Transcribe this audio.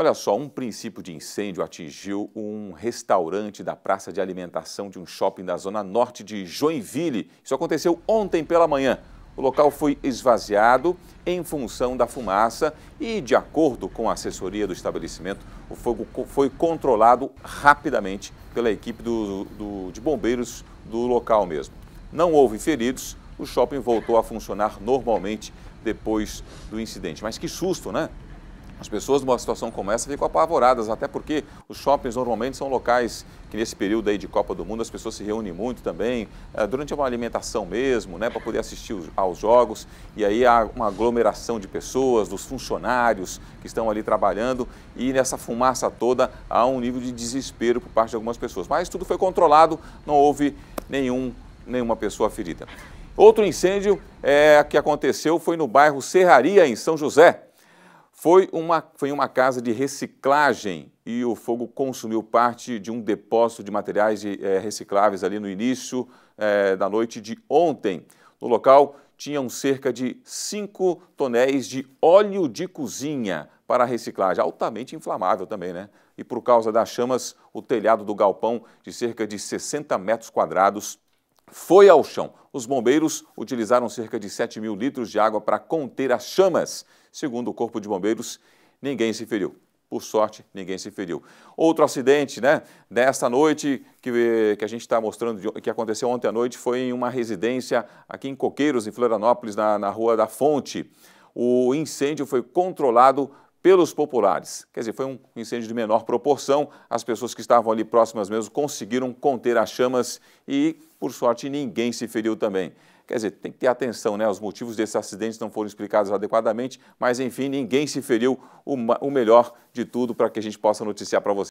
Olha só, um princípio de incêndio atingiu um restaurante da praça de alimentação de um shopping da zona norte de Joinville. Isso aconteceu ontem pela manhã. O local foi esvaziado em função da fumaça e, de acordo com a assessoria do estabelecimento, o fogo foi controlado rapidamente pela equipe do, do, de bombeiros do local mesmo. Não houve feridos, o shopping voltou a funcionar normalmente depois do incidente. Mas que susto, né? As pessoas numa situação como essa ficam apavoradas, até porque os shoppings normalmente são locais que nesse período aí de Copa do Mundo as pessoas se reúnem muito também, eh, durante uma alimentação mesmo, né, para poder assistir aos jogos. E aí há uma aglomeração de pessoas, dos funcionários que estão ali trabalhando e nessa fumaça toda há um nível de desespero por parte de algumas pessoas. Mas tudo foi controlado, não houve nenhum, nenhuma pessoa ferida. Outro incêndio é, que aconteceu foi no bairro Serraria, em São José, foi, uma, foi em uma casa de reciclagem e o fogo consumiu parte de um depósito de materiais de, é, recicláveis ali no início é, da noite de ontem. No local tinham cerca de 5 tonéis de óleo de cozinha para reciclagem, altamente inflamável também, né? E por causa das chamas, o telhado do galpão de cerca de 60 metros quadrados foi ao chão. Os bombeiros utilizaram cerca de 7 mil litros de água para conter as chamas. Segundo o Corpo de Bombeiros, ninguém se feriu. Por sorte, ninguém se feriu. Outro acidente, né, desta noite, que, que a gente está mostrando, que aconteceu ontem à noite, foi em uma residência aqui em Coqueiros, em Florianópolis, na, na Rua da Fonte. O incêndio foi controlado pelos populares. Quer dizer, foi um incêndio de menor proporção, as pessoas que estavam ali próximas mesmo conseguiram conter as chamas e, por sorte, ninguém se feriu também. Quer dizer, tem que ter atenção, né? Os motivos desse acidente não foram explicados adequadamente, mas enfim, ninguém se feriu. O, o melhor de tudo para que a gente possa noticiar para você.